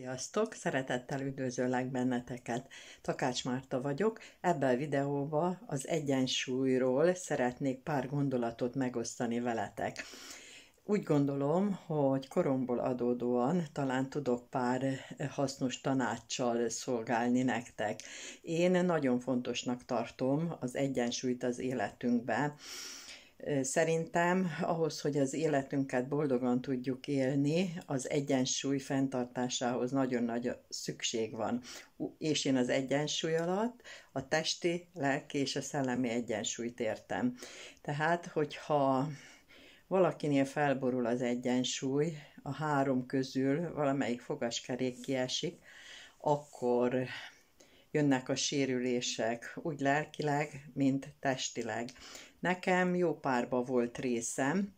Sziasztok! Szeretettel üdvözöllek benneteket. Takács Márta vagyok. Ebben a videóban az egyensúlyról szeretnék pár gondolatot megosztani veletek. Úgy gondolom, hogy koromból adódóan talán tudok pár hasznos tanácssal szolgálni nektek. Én nagyon fontosnak tartom az egyensúlyt az életünkben Szerintem ahhoz, hogy az életünket boldogan tudjuk élni, az egyensúly fenntartásához nagyon nagy szükség van. És én az egyensúly alatt a testi, lelki és a szellemi egyensúlyt értem. Tehát, hogyha valakinél felborul az egyensúly, a három közül valamelyik fogaskerék kiesik, akkor jönnek a sérülések, úgy lelkileg, mint testileg. Nekem jó párba volt részem,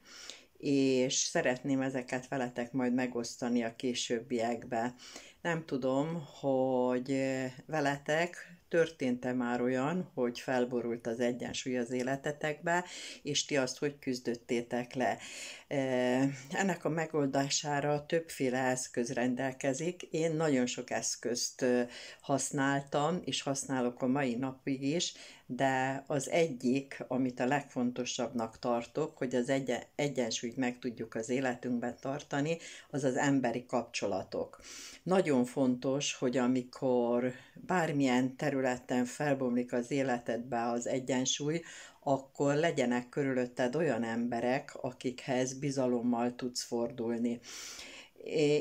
és szeretném ezeket veletek majd megosztani a későbbiekbe. Nem tudom, hogy eh, veletek történt-e már olyan, hogy felborult az egyensúly az életetekbe, és ti azt hogy küzdöttétek le. Eh, ennek a megoldására többféle eszköz rendelkezik. Én nagyon sok eszközt eh, használtam, és használok a mai napig is, de az egyik, amit a legfontosabbnak tartok, hogy az egy egyensúlyt meg tudjuk az életünkben tartani, az az emberi kapcsolatok. Nagyon nagyon fontos, hogy amikor bármilyen területen felbomlik az életedbe az egyensúly, akkor legyenek körülötted olyan emberek, akikhez bizalommal tudsz fordulni.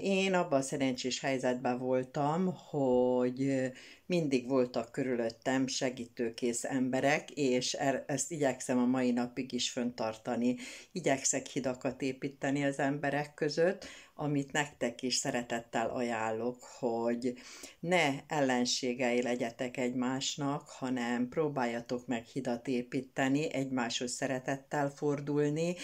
Én abban a szerencsés helyzetben voltam, hogy mindig voltak körülöttem segítőkész emberek, és er, ezt igyekszem a mai napig is föntartani. Igyekszek hidakat építeni az emberek között, amit nektek is szeretettel ajánlok, hogy ne ellenségei legyetek egymásnak, hanem próbáljatok meg hidat építeni, egymáshoz szeretettel fordulni,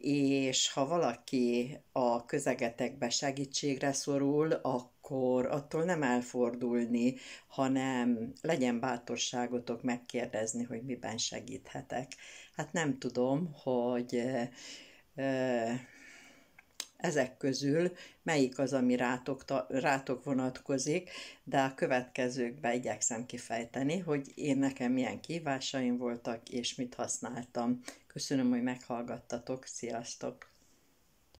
és ha valaki a közegetekbe segítségre szorul, akkor attól nem elfordulni, hanem legyen bátorságotok megkérdezni, hogy miben segíthetek. Hát nem tudom, hogy ezek közül melyik az, ami rátok, rátok vonatkozik, de a következőkben igyekszem kifejteni, hogy én nekem milyen kívásaim voltak, és mit használtam. Köszönöm, hogy meghallgattatok. Sziasztok!